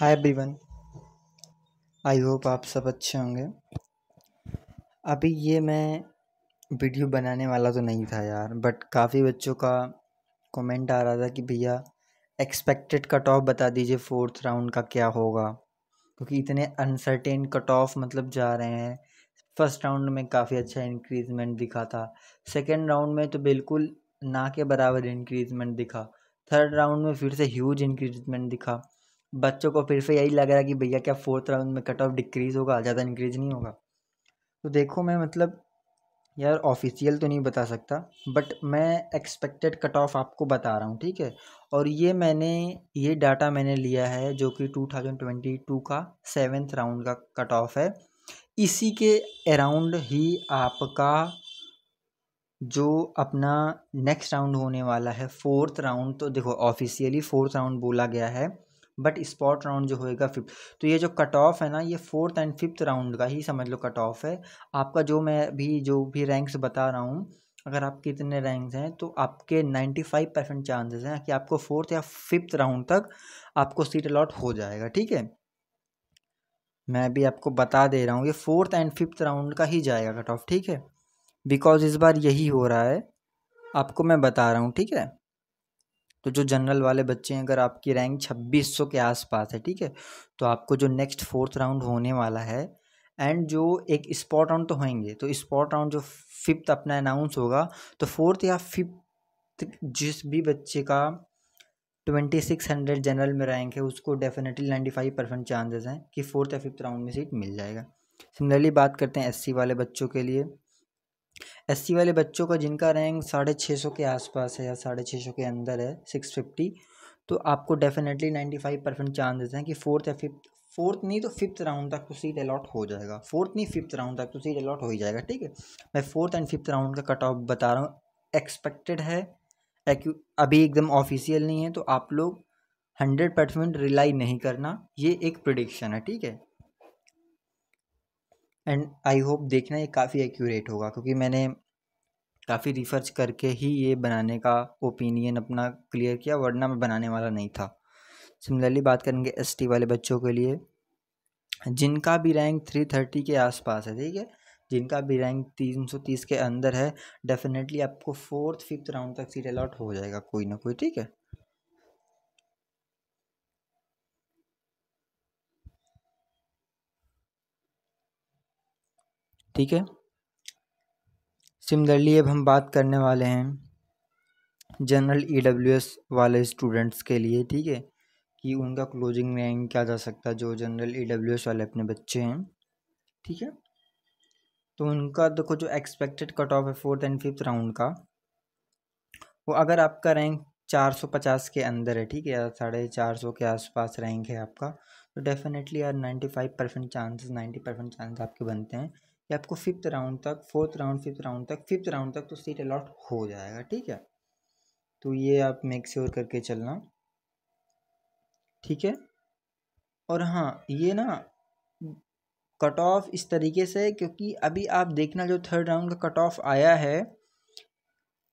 hi everyone I hope आप सब अच्छे होंगे अभी ये मैं वीडियो बनाने वाला तो नहीं था यार बट काफ़ी बच्चों का कमेंट आ रहा था कि भैया एक्सपेक्टेड कट ऑफ बता दीजिए फोर्थ राउंड का क्या होगा क्योंकि इतने अनसर्टेन कट ऑफ मतलब जा रहे हैं फर्स्ट राउंड में काफ़ी अच्छा इंक्रीजमेंट दिखा था सेकेंड राउंड में तो बिल्कुल ना के बराबर इंक्रीजमेंट दिखा थर्ड राउंड में फिर से ह्यूज इंक्रीजमेंट दिखा बच्चों को फिर से यही लग रहा है कि भैया क्या फोर्थ राउंड में कट ऑफ डिक्रीज़ होगा ज़्यादा इंक्रीज नहीं होगा तो देखो मैं मतलब यार ऑफिशियल तो नहीं बता सकता बट मैं एक्सपेक्टेड कट ऑफ आपको बता रहा हूँ ठीक है और ये मैंने ये डाटा मैंने लिया है जो कि टू थाउजेंड ट्वेंटी टू का सेवेंथ राउंड का कट ऑफ है इसी के अराउंड ही आपका जो अपना नेक्स्ट राउंड होने वाला है फोर्थ राउंड तो देखो ऑफिशियली फोर्थ राउंड बोला गया है बट स्पॉट राउंड जो होएगा फिफ्थ तो ये जो कट ऑफ है ना ये फोर्थ एंड फिफ्थ राउंड का ही समझ लो कट ऑफ है आपका जो मैं भी जो भी रैंक्स बता रहा हूँ अगर आप कितने रैंक्स हैं तो आपके नाइन्टी फाइव परसेंट चांसेस हैं कि आपको फोर्थ या फिफ्थ राउंड तक आपको सीट अलॉट हो जाएगा ठीक है मैं भी आपको बता दे रहा हूँ ये फोर्थ एंड फिफ्थ राउंड का ही जाएगा कट ऑफ ठीक है बिकॉज इस बार यही हो रहा है आपको मैं बता रहा हूँ ठीक है तो जो जनरल वाले बच्चे हैं अगर आपकी रैंक 2600 के आसपास है ठीक है तो आपको जो नेक्स्ट फोर्थ राउंड होने वाला है एंड जो एक स्पॉट राउंड तो होंगे तो स्पॉट राउंड जो फिफ्थ अपना अनाउंस होगा तो फोर्थ या फिफ्थ जिस भी बच्चे का ट्वेंटी सिक्स हंड्रेड जनरल में रैंक है उसको definitely ninety five percent chances हैं कि फोर्थ या फिफ्थ राउंड में सीट मिल जाएगा सिमिलरली बात करते हैं एससी वाले बच्चों के लिए एस वाले बच्चों का जिनका रैंक साढ़े छः सौ के आसपास है या साढ़े छः सौ के अंदर है सिक्स फिफ्टी तो आपको डेफिनेटली नाइन्टी फाइव परसेंट देते हैं कि फोर्थ या फिफ्थ फोर्थ नहीं तो फिफ्थ राउंड तक तो सीट अलॉट हो जाएगा फोर्थ नहीं फिफ्थ राउंड तक तो सीट अलॉट हो ही जाएगा ठीक है मैं फोर्थ एंड फिफ्थ राउंड का कट ऑफ बता रहा हूँ एक्सपेक्टेड है अभी एकदम ऑफिशियल नहीं है तो आप लोग हंड्रेड परसेंट रिलाई नहीं करना ये एक प्रडिक्शन है ठीक है एंड आई होप देखना ये काफ़ी एक्यूरेट होगा क्योंकि मैंने काफ़ी रिसर्च करके ही ये बनाने का ओपिनियन अपना क्लियर किया वरना मैं बनाने वाला नहीं था सिमिलरली बात करेंगे एस वाले बच्चों के लिए जिनका भी रैंक थ्री थर्टी के आसपास है ठीक है जिनका भी रैंक तीन सौ तीस के अंदर है डेफिनेटली आपको फोर्थ फिफ्थ राउंड तक सीट अलॉट हो जाएगा कोई ना कोई ठीक है ठीक है सिमिलरली अब हम बात करने वाले हैं जनरल ईडब्ल्यूएस e वाले स्टूडेंट्स के लिए ठीक है कि उनका क्लोजिंग रैंक क्या जा सकता है जो जनरल ईडब्ल्यूएस e वाले अपने बच्चे हैं ठीक है तो उनका देखो जो एक्सपेक्टेड कट ऑफ है फोर्थ एंड फिफ्थ राउंड का वो अगर आपका रैंक चार सौ पचास के अंदर है ठीक है या साढ़े चार सौ के आसपास रैंक है आपका तो डेफिनेटली यार 95 five percent chances ninety percent chance आपके बनते हैं कि आपको फिफ्थ राउंड तक फोर्थ राउंड फिफ्थ राउंड तक फिफ्थ राउंड तक तो सीट अलॉट हो जाएगा ठीक है तो ये आप मेक श्योर करके चलना ठीक है और हाँ ये ना कट ऑफ इस तरीके से क्योंकि अभी आप देखना जो थर्ड राउंड का कट ऑफ आया है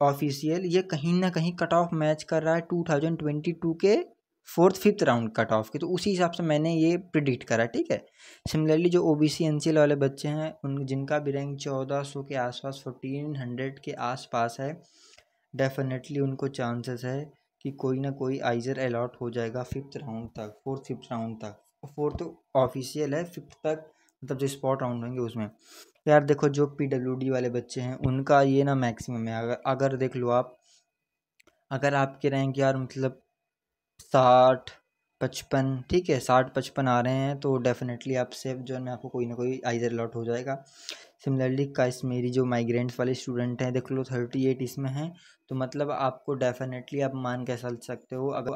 ऑफिशियल ये कहीं ना कहीं कट ऑफ मैच कर रहा है टू थाउजेंड ट्वेंटी टू के fourth fifth round cut off की तो उसी हिसाब से मैंने ये प्रिडिक्ट करा ठीक है सिमिलरली जो O B C N C वाले बच्चे हैं उन जिनका भी रैंक चौदह सौ के आसपास फोर्टीन हंड्रेड के आसपास है डेफिनेटली उनको चांसेस है कि कोई ना कोई आइज़र अलॉट हो जाएगा फिफ्थ राउंड तक फोर्थ फिफ्थ राउंड तक फोर्थ ऑफिशियल है फिफ्थ तक मतलब जो स्पॉट राउंड होंगे उसमें यार देखो जो पी डब्ल्यू डी वाले बच्चे हैं उनका ये ना मैक्सिमम है अगर अगर देख लो आप अगर आपके रैंक यार मतलब साठ पचपन ठीक है साठ पचपन आ रहे हैं तो डेफिनेटली आपसे जो है ना आपको कोई ना कोई आइजर अलॉट हो जाएगा सिमिलरली मेरी जो माइग्रेंट्स वाले स्टूडेंट हैं देख लो थर्टी एट इसमें हैं तो मतलब आपको डेफिनेटली आप मान के चल सकते हो अगर